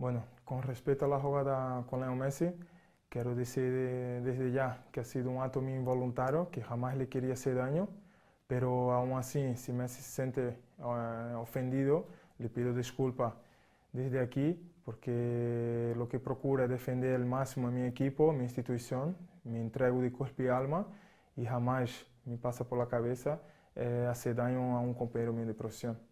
Bueno, con respecto a la jugada con Leo Messi, quiero decir eh, desde ya que ha sido un acto muy involuntario, que jamás le quería hacer daño, pero aún así, si Messi se siente eh, ofendido, le pido disculpas desde aquí, porque lo que procura es defender al máximo a mi equipo, mi institución, me entrego de cuerpo y alma y jamás me pasa por la cabeza eh, hacer daño a un compañero mío de profesión.